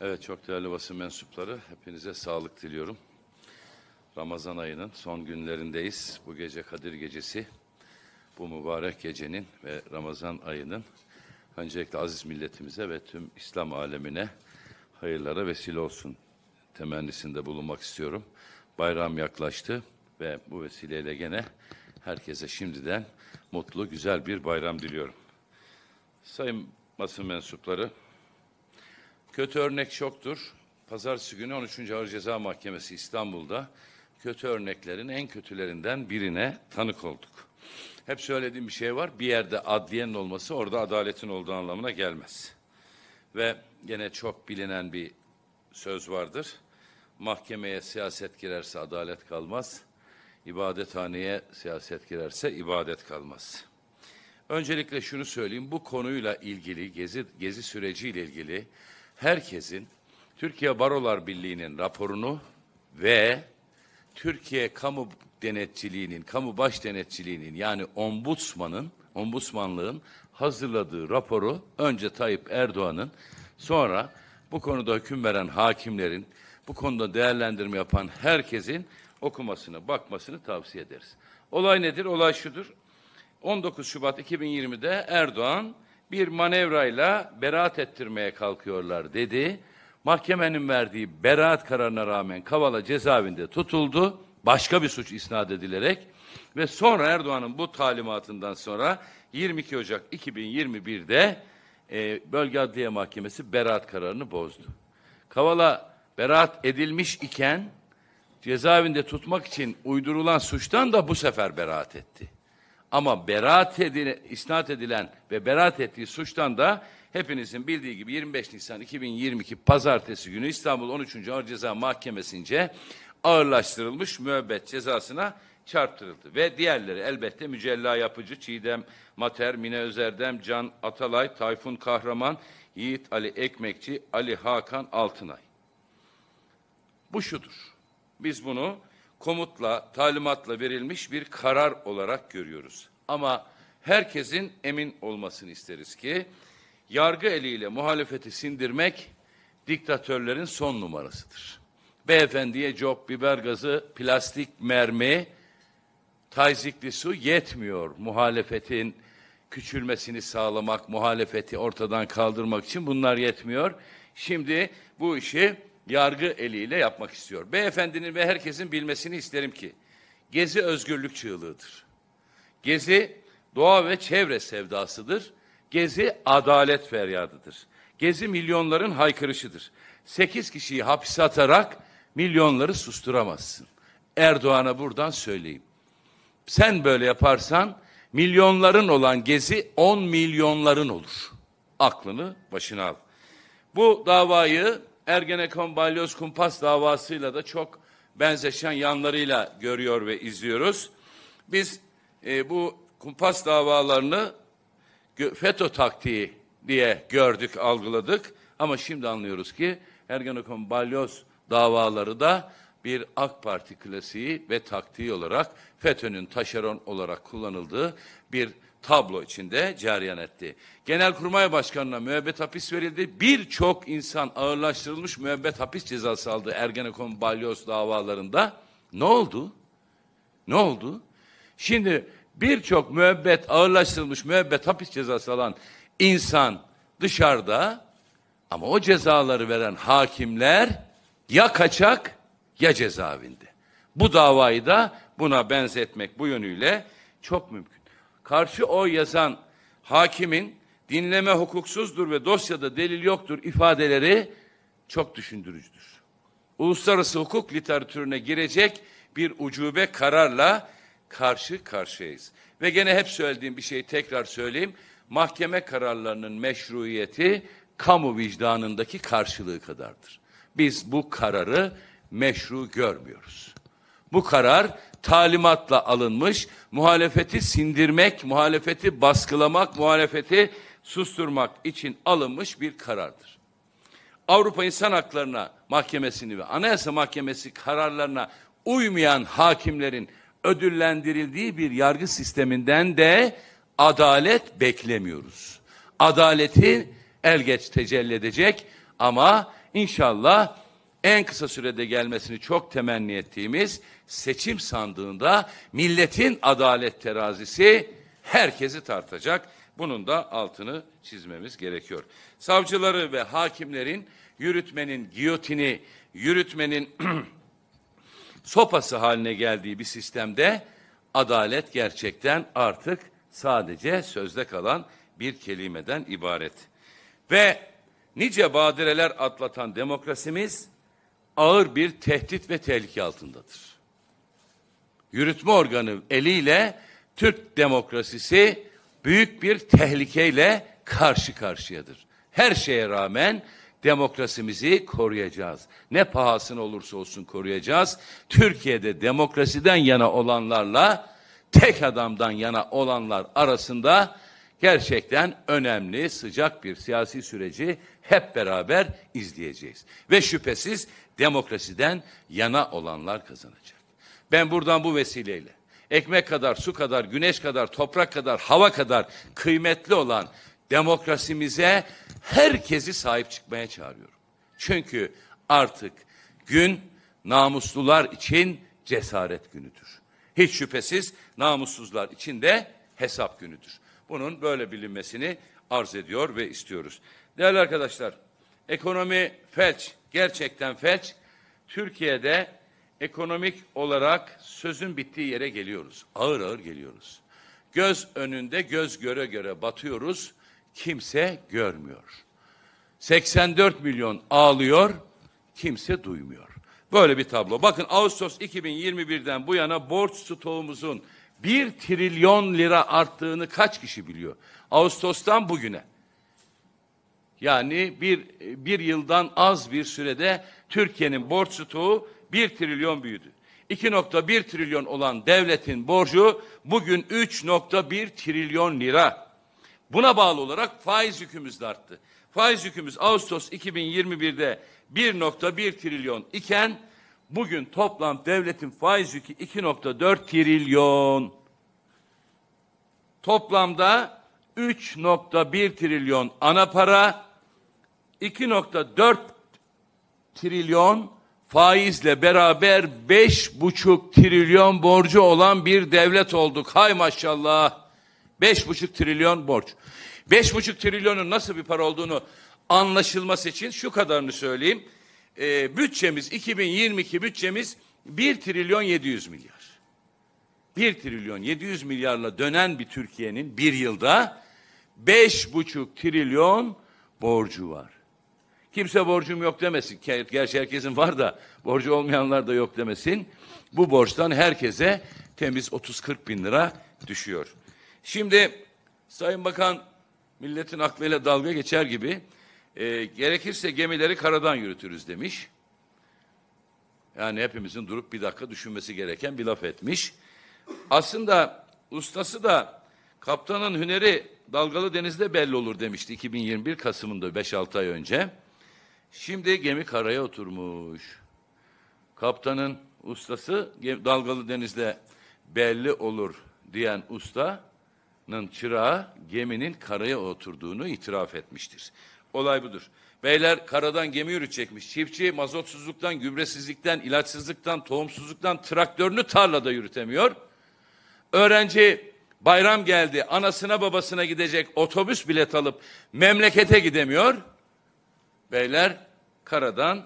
Evet çok değerli basın mensupları hepinize sağlık diliyorum. Ramazan ayının son günlerindeyiz. Bu gece Kadir gecesi bu mübarek gecenin ve Ramazan ayının öncelikle aziz milletimize ve tüm İslam alemine hayırlara vesile olsun temennisinde bulunmak istiyorum. Bayram yaklaştı ve bu vesileyle gene herkese şimdiden mutlu, güzel bir bayram diliyorum. Sayın basın mensupları, Kötü örnek şoktur. Pazartesi günü 13. Ağır Ceza Mahkemesi İstanbul'da kötü örneklerin en kötülerinden birine tanık olduk. Hep söylediğim bir şey var. Bir yerde adliyenin olması orada adaletin olduğu anlamına gelmez. Ve gene çok bilinen bir söz vardır. Mahkemeye siyaset girerse adalet kalmaz. İbadethaneye siyaset girerse ibadet kalmaz. Öncelikle şunu söyleyeyim. Bu konuyla ilgili, gezi, gezi süreciyle ilgili herkesin Türkiye Barolar Birliği'nin raporunu ve Türkiye Kamu Denetçiliği'nin, Kamu Baş Denetçiliği'nin yani ombudsmanın, ombudsmanlığın hazırladığı raporu önce Tayyip Erdoğan'ın sonra bu konuda hüküm veren hakimlerin, bu konuda değerlendirme yapan herkesin okumasını, bakmasını tavsiye ederiz. Olay nedir? Olay şudur. 19 Şubat 2020'de Erdoğan bir manevrayla beraat ettirmeye kalkıyorlar dedi. Mahkemenin verdiği beraat kararına rağmen Kavala cezaevinde tutuldu. Başka bir suç isnat edilerek ve sonra Erdoğan'ın bu talimatından sonra 22 Ocak 2021'de e, Bölge Adliye Mahkemesi beraat kararını bozdu. Kavala beraat edilmiş iken cezaevinde tutmak için uydurulan suçtan da bu sefer beraat etti. Ama beraat edilen, isnat edilen ve beraat ettiği suçtan da hepinizin bildiği gibi 25 Nisan 2022 Pazartesi günü İstanbul 13. Ağır Ceza Mahkemesi'nce ağırlaştırılmış müebbet cezasına çarptırıldı. Ve diğerleri elbette Mücella Yapıcı, Çiğdem Mater, Mine Özerdem, Can Atalay, Tayfun Kahraman, Yiğit Ali Ekmekçi, Ali Hakan Altınay. Bu şudur. Biz bunu komutla, talimatla verilmiş bir karar olarak görüyoruz. Ama herkesin emin olmasını isteriz ki yargı eliyle muhalefeti sindirmek diktatörlerin son numarasıdır. Beyefendiye cop, biber gazı, plastik mermi, tazikli su yetmiyor muhalefetin küçülmesini sağlamak, muhalefeti ortadan kaldırmak için bunlar yetmiyor. Şimdi bu işi yargı eliyle yapmak istiyor. Beyefendinin ve herkesin bilmesini isterim ki Gezi özgürlük çığlığıdır. Gezi doğa ve çevre sevdasıdır. Gezi adalet feryadıdır. Gezi milyonların haykırışıdır. Sekiz kişiyi hapse atarak milyonları susturamazsın. Erdoğan'a buradan söyleyeyim. Sen böyle yaparsan milyonların olan gezi on milyonların olur. Aklını başına al. Bu davayı Ergenekon Balyoz Kumpas davasıyla da çok benzeşen yanlarıyla görüyor ve izliyoruz. Biz e, bu kumpas davalarını FETÖ taktiği diye gördük, algıladık. Ama şimdi anlıyoruz ki Ergenekon Balyoz davaları da bir AK Parti klasiği ve taktiği olarak FETÖ'nün taşeron olarak kullanıldığı bir tablo içinde cereyan etti. Genelkurmay Başkanı'na müebbet hapis verildi. Birçok insan ağırlaştırılmış müebbet hapis cezası aldı Ergenekon balyoz davalarında. Ne oldu? Ne oldu? Şimdi birçok müebbet ağırlaştırılmış müebbet hapis cezası alan insan dışarıda ama o cezaları veren hakimler ya kaçak ya cezaevinde. Bu davayı da buna benzetmek bu yönüyle çok mümkün karşı o yazan hakimin dinleme hukuksuzdur ve dosyada delil yoktur ifadeleri çok düşündürücüdür. Uluslararası hukuk literatürüne girecek bir ucube kararla karşı karşıyayız. Ve gene hep söylediğim bir şeyi tekrar söyleyeyim. Mahkeme kararlarının meşruiyeti kamu vicdanındaki karşılığı kadardır. Biz bu kararı meşru görmüyoruz. Bu karar talimatla alınmış. Muhalefeti sindirmek, muhalefeti baskılamak, muhalefeti susturmak için alınmış bir karardır. Avrupa İnsan Haklarına Mahkemesi'ni ve Anayasa Mahkemesi kararlarına uymayan hakimlerin ödüllendirildiği bir yargı sisteminden de adalet beklemiyoruz. Adaleti el geç tecelli edecek ama inşallah en kısa sürede gelmesini çok temenni ettiğimiz seçim sandığında milletin adalet terazisi herkesi tartacak. Bunun da altını çizmemiz gerekiyor. Savcıları ve hakimlerin yürütmenin giyotini, yürütmenin sopası haline geldiği bir sistemde adalet gerçekten artık sadece sözde kalan bir kelimeden ibaret. Ve nice badireler atlatan demokrasimiz ağır bir tehdit ve tehlike altındadır yürütme organı eliyle Türk demokrasisi büyük bir tehlikeyle karşı karşıyadır. Her şeye rağmen demokrasimizi koruyacağız. Ne pahasına olursa olsun koruyacağız. Türkiye'de demokrasiden yana olanlarla tek adamdan yana olanlar arasında gerçekten önemli, sıcak bir siyasi süreci hep beraber izleyeceğiz. Ve şüphesiz demokrasiden yana olanlar kazanacak. Ben buradan bu vesileyle ekmek kadar, su kadar, güneş kadar, toprak kadar, hava kadar kıymetli olan demokrasimize herkesi sahip çıkmaya çağırıyorum. Çünkü artık gün namuslular için cesaret günüdür. Hiç şüphesiz namussuzlar için de hesap günüdür. Bunun böyle bilinmesini arz ediyor ve istiyoruz. Değerli arkadaşlar, ekonomi felç, gerçekten felç. Türkiye'de ekonomik olarak sözün bittiği yere geliyoruz. Ağır ağır geliyoruz. Göz önünde göz göre göre batıyoruz. Kimse görmüyor. 84 milyon ağlıyor, kimse duymuyor. Böyle bir tablo. Bakın Ağustos 2021'den bu yana borç stoğumuzun 1 trilyon lira arttığını kaç kişi biliyor? Ağustos'tan bugüne. Yani bir, bir yıldan az bir sürede Türkiye'nin borç stoğu 1 trilyon büyüdü. 2.1 trilyon olan devletin borcu bugün 3.1 trilyon lira. Buna bağlı olarak faiz yükümüz de arttı. Faiz yükümüz Ağustos 2021'de 1.1 trilyon iken bugün toplam devletin faiz yükü 2.4 trilyon. Toplamda 3.1 trilyon ana para, 2.4 trilyon faizle beraber beş buçuk trilyon borcu olan bir devlet olduk. Hay maşallah. Beş buçuk trilyon borç. Beş buçuk trilyonun nasıl bir para olduğunu anlaşılması için şu kadarını söyleyeyim. Ee, bütçemiz 2022 bütçemiz 1 trilyon 700 milyar. 1 trilyon 700 milyarla dönen bir Türkiye'nin bir yılda 5.5 trilyon borcu var. Kimse borcum yok demesin. Gerçi herkesin var da borcu olmayanlar da yok demesin. Bu borçtan herkese temiz 30-40 bin lira düşüyor. Şimdi Sayın Bakan milletin aklıyla dalga geçer gibi e, gerekirse gemileri karadan yürütürüz demiş. Yani hepimizin durup bir dakika düşünmesi gereken bir laf etmiş. Aslında ustası da kaptanın hüneri dalgalı denizde belli olur demişti 2021 Kasım'ında 5-6 ay önce. Şimdi gemi karaya oturmuş. Kaptanın ustası dalgalı denizde belli olur diyen ustanın çırağı geminin karaya oturduğunu itiraf etmiştir. Olay budur. Beyler karadan gemi yürütecekmiş. Çiftçi mazotsuzluktan, gübresizlikten, ilaçsızlıktan, tohumsuzluktan traktörünü tarlada yürütemiyor. Öğrenci bayram geldi anasına babasına gidecek otobüs bilet alıp memlekete gidemiyor. Beyler karadan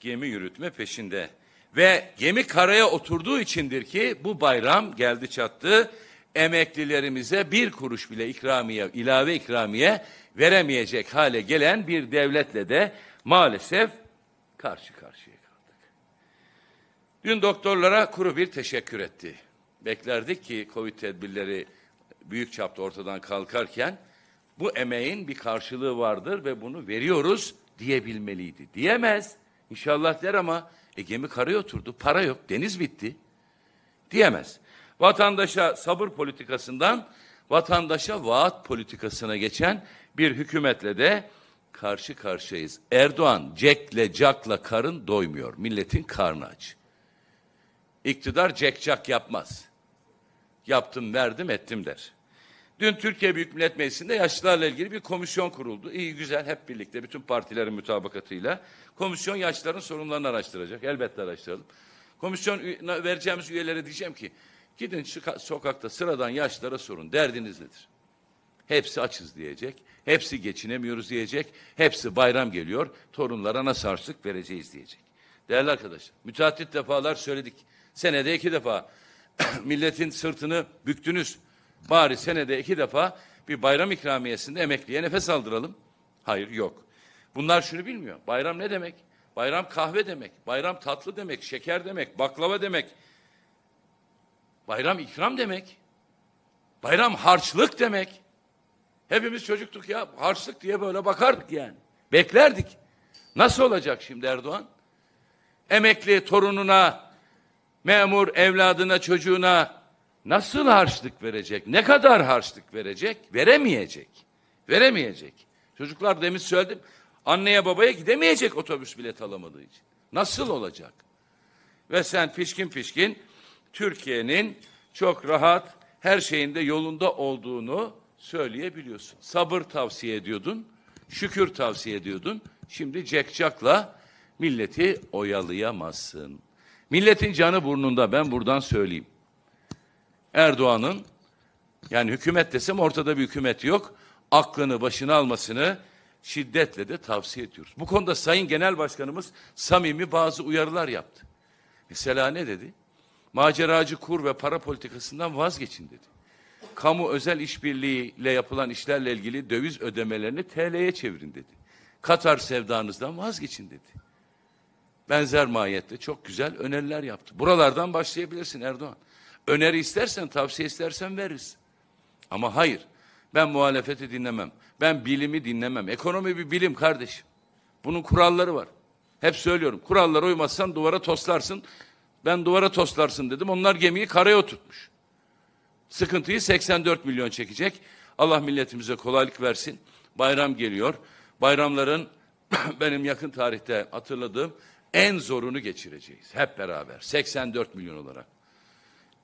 gemi yürütme peşinde. Ve gemi karaya oturduğu içindir ki bu bayram geldi çattı. Emeklilerimize bir kuruş bile ikramiye, ilave ikramiye veremeyecek hale gelen bir devletle de maalesef karşı karşıya kaldık. Dün doktorlara kuru bir teşekkür etti. Beklerdik ki Covid tedbirleri büyük çapta ortadan kalkarken bu emeğin bir karşılığı vardır ve bunu veriyoruz diyebilmeliydi. Diyemez. İnşallah der ama e, gemi karaya oturdu. Para yok. Deniz bitti. Diyemez. Vatandaşa sabır politikasından vatandaşa vaat politikasına geçen bir hükümetle de karşı karşıyayız. Erdoğan cekle cakla karın doymuyor. Milletin karnı aç. İktidar cek cak yapmaz. Yaptım verdim ettim der. Dün Türkiye Büyük Millet Meclisi'nde yaşlılarla ilgili bir komisyon kuruldu. İyi güzel hep birlikte bütün partilerin mütabakatıyla. Komisyon yaşlıların sorunlarını araştıracak. Elbette araştıralım. Komisyon vereceğimiz üyelere diyeceğim ki gidin sokakta sıradan yaşlara sorun. Derdiniz nedir? Hepsi açız diyecek. Hepsi geçinemiyoruz diyecek. Hepsi bayram geliyor. Torunlara nasıl harçlık vereceğiz diyecek. Değerli arkadaşlar, müteahhit defalar söyledik. Senede iki defa milletin sırtını büktünüz. Bari senede iki defa bir bayram ikramiyesinde emekliye nefes aldıralım. Hayır yok. Bunlar şunu bilmiyor. Bayram ne demek? Bayram kahve demek. Bayram tatlı demek. Şeker demek. Baklava demek. Bayram ikram demek. Bayram harçlık demek. Hepimiz çocuktuk ya. Harçlık diye böyle bakardık yani. Beklerdik. Nasıl olacak şimdi Erdoğan? Emekli torununa, memur evladına, çocuğuna nasıl harçlık verecek, ne kadar harçlık verecek, veremeyecek. Veremeyecek. Çocuklar demin söyledim, anneye babaya gidemeyecek otobüs bilet alamadığı için. Nasıl olacak? Ve sen pişkin pişkin Türkiye'nin çok rahat her şeyinde yolunda olduğunu söyleyebiliyorsun. Sabır tavsiye ediyordun, şükür tavsiye ediyordun. Şimdi cekcakla milleti oyalayamazsın. Milletin canı burnunda ben buradan söyleyeyim. Erdoğan'ın yani hükümet desem ortada bir hükümet yok. Aklını başına almasını şiddetle de tavsiye ediyoruz. Bu konuda Sayın Genel Başkanımız samimi bazı uyarılar yaptı. Mesela ne dedi? Maceracı kur ve para politikasından vazgeçin dedi. Kamu özel işbirliğiyle yapılan işlerle ilgili döviz ödemelerini TL'ye çevirin dedi. Katar sevdanızdan vazgeçin dedi. Benzer mahiyette çok güzel öneriler yaptı. Buralardan başlayabilirsin Erdoğan. Öneri istersen, tavsiye istersen veririz. Ama hayır, ben muhalefeti dinlemem. Ben bilimi dinlemem. Ekonomi bir bilim kardeşim. Bunun kuralları var. Hep söylüyorum, kurallara uymazsan duvara toslarsın. Ben duvara toslarsın dedim, onlar gemiyi karaya oturtmuş. Sıkıntıyı 84 milyon çekecek. Allah milletimize kolaylık versin. Bayram geliyor. Bayramların benim yakın tarihte hatırladığım en zorunu geçireceğiz hep beraber 84 milyon olarak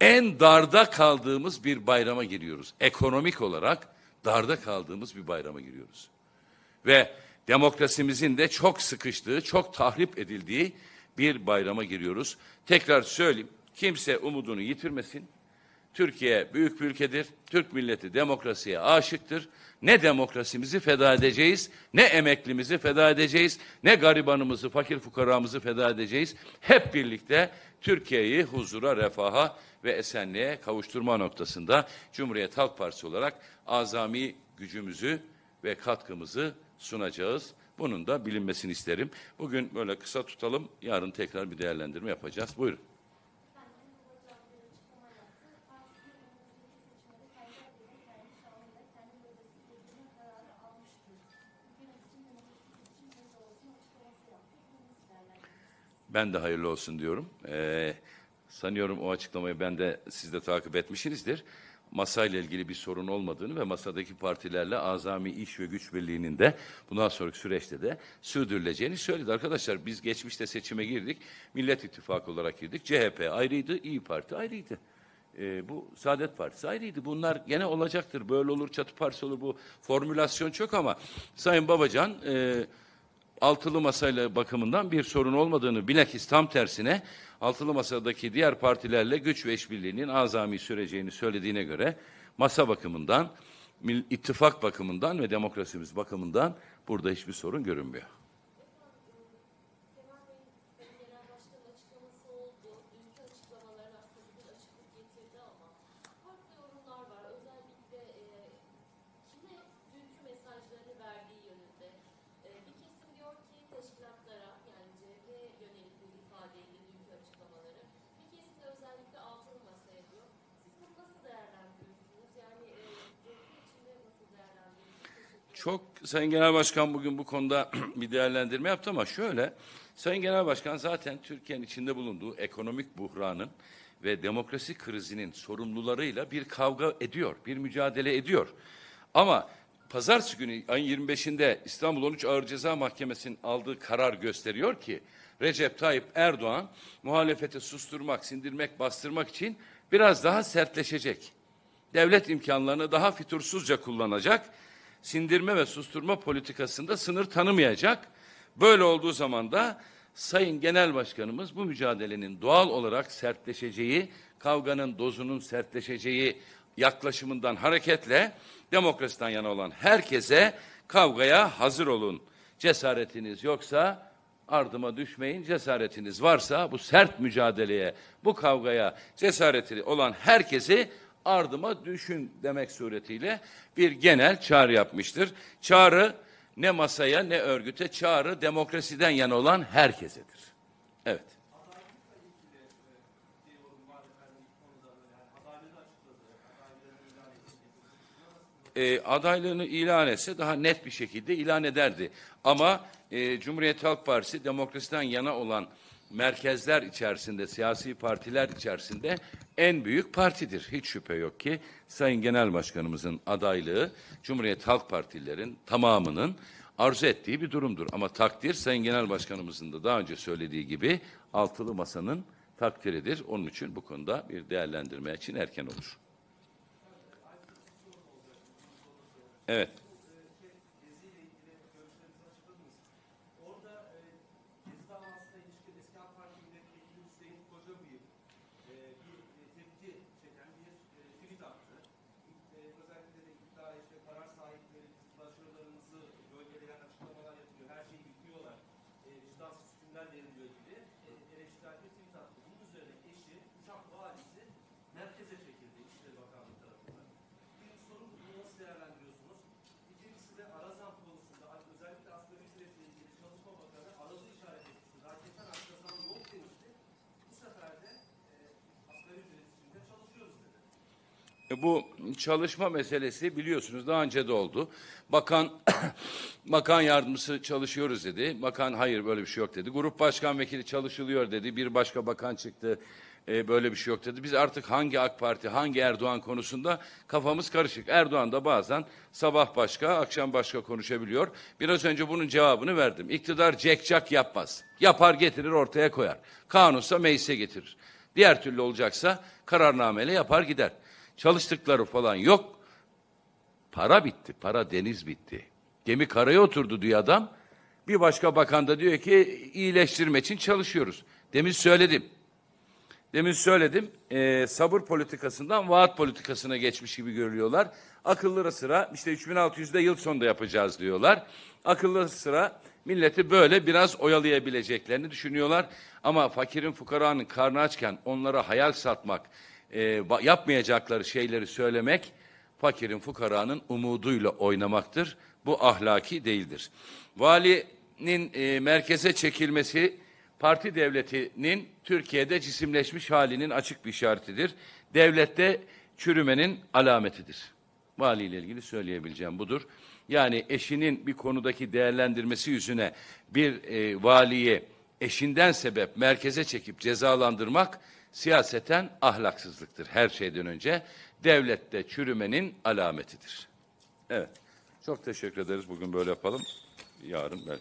en darda kaldığımız bir bayrama giriyoruz. Ekonomik olarak darda kaldığımız bir bayrama giriyoruz. Ve demokrasimizin de çok sıkıştığı, çok tahrip edildiği bir bayrama giriyoruz. Tekrar söyleyeyim, kimse umudunu yitirmesin. Türkiye büyük bir ülkedir. Türk milleti demokrasiye aşıktır. Ne demokrasimizi feda edeceğiz, ne emeklimizi feda edeceğiz, ne garibanımızı, fakir fukaramızı feda edeceğiz. Hep birlikte Türkiye'yi huzura, refaha, ve esenliğe kavuşturma noktasında Cumhuriyet Halk Partisi olarak azami gücümüzü ve katkımızı sunacağız. Bunun da bilinmesini isterim. Bugün böyle kısa tutalım. Yarın tekrar bir değerlendirme yapacağız. Buyurun. Ben de hayırlı olsun diyorum. Ee, Sanıyorum o açıklamayı ben de siz de takip etmişsinizdir. Masayla ilgili bir sorun olmadığını ve masadaki partilerle azami iş ve güç birliğinin de bundan sonraki süreçte de sürdürüleceğini söyledi. Arkadaşlar biz geçmişte seçime girdik. Millet İttifakı olarak girdik. CHP ayrıydı, İyi Parti ayrıydı e, bu Saadet Partisi ayrıydı. Bunlar gene olacaktır. Böyle olur, çatı partisi olur. Bu formülasyon çok ama Sayın Babacan e, altılı masayla bakımından bir sorun olmadığını bilakis tam tersine altılı masadaki diğer partilerle güç ve işbirliğinin azami süreceğini söylediğine göre masa bakımından, ittifak bakımından ve demokrasimiz bakımından burada hiçbir sorun görünmüyor. Çok Sayın Genel Başkan bugün bu konuda bir değerlendirme yaptı ama şöyle Sayın Genel Başkan zaten Türkiye'nin içinde bulunduğu ekonomik buhranın ve demokrasi krizinin sorumlularıyla bir kavga ediyor, bir mücadele ediyor. Ama pazartesi günü ayın 25'inde İstanbul 13 Ağır Ceza Mahkemesi'nin aldığı karar gösteriyor ki Recep Tayyip Erdoğan muhalefeti susturmak, sindirmek, bastırmak için biraz daha sertleşecek. Devlet imkanlarını daha fitursuzca kullanacak sindirme ve susturma politikasında sınır tanımayacak. Böyle olduğu zaman da Sayın Genel Başkanımız bu mücadelenin doğal olarak sertleşeceği, kavganın dozunun sertleşeceği yaklaşımından hareketle demokrasiden yana olan herkese kavgaya hazır olun. Cesaretiniz yoksa ardıma düşmeyin. Cesaretiniz varsa bu sert mücadeleye, bu kavgaya cesareti olan herkesi ardıma düşün demek suretiyle bir genel çağrı yapmıştır. Çağrı ne masaya ne örgüte çağrı demokrasiden yana olan herkesedir. Evet. e, adaylığını ilan etse daha net bir şekilde ilan ederdi. Ama e, Cumhuriyet Halk Partisi demokrasiden yana olan merkezler içerisinde, siyasi partiler içerisinde en büyük partidir. Hiç şüphe yok ki Sayın Genel Başkanımızın adaylığı Cumhuriyet Halk Partililerin tamamının arzu ettiği bir durumdur. Ama takdir Sayın Genel Başkanımızın da daha önce söylediği gibi altılı masanın takdiridir. Onun için bu konuda bir değerlendirme için erken olur. Evet. E, bu çalışma meselesi biliyorsunuz daha önce de oldu. Bakan bakan yardımcısı çalışıyoruz dedi. Bakan hayır böyle bir şey yok dedi. Grup başkan vekili çalışılıyor dedi. Bir başka bakan çıktı. E, böyle bir şey yok dedi. Biz artık hangi AK Parti, hangi Erdoğan konusunda kafamız karışık. Erdoğan da bazen sabah başka, akşam başka konuşabiliyor. Biraz önce bunun cevabını verdim. İktidar cekcak yapmaz. Yapar getirir ortaya koyar. Kanunsa meclise getirir. Diğer türlü olacaksa kararnameyle yapar gider. Çalıştıkları falan yok. Para bitti. Para deniz bitti. Gemi karaya oturdu diyor adam. Bir başka bakan da diyor ki iyileştirme için çalışıyoruz. Demin söyledim. Demin söyledim. E, sabır politikasından vaat politikasına geçmiş gibi görülüyorlar. Akıllı sıra işte 3600'de yıl sonunda yapacağız diyorlar. Akıllı sıra milleti böyle biraz oyalayabileceklerini düşünüyorlar. Ama fakirin fukaranın karnı açken onlara hayal satmak, e, yapmayacakları şeyleri söylemek fakirin fukaranın umuduyla oynamaktır. Bu ahlaki değildir. Valinin e, merkeze çekilmesi parti devletinin Türkiye'de cisimleşmiş halinin açık bir işaretidir. Devlette çürümenin alametidir. Vali ile ilgili söyleyebileceğim budur. Yani eşinin bir konudaki değerlendirmesi yüzüne bir e, valiye eşinden sebep merkeze çekip cezalandırmak siyaseten ahlaksızlıktır her şeyden önce. Devlette çürümenin alametidir. Evet. Çok teşekkür ederiz. Bugün böyle yapalım. Yarın belki.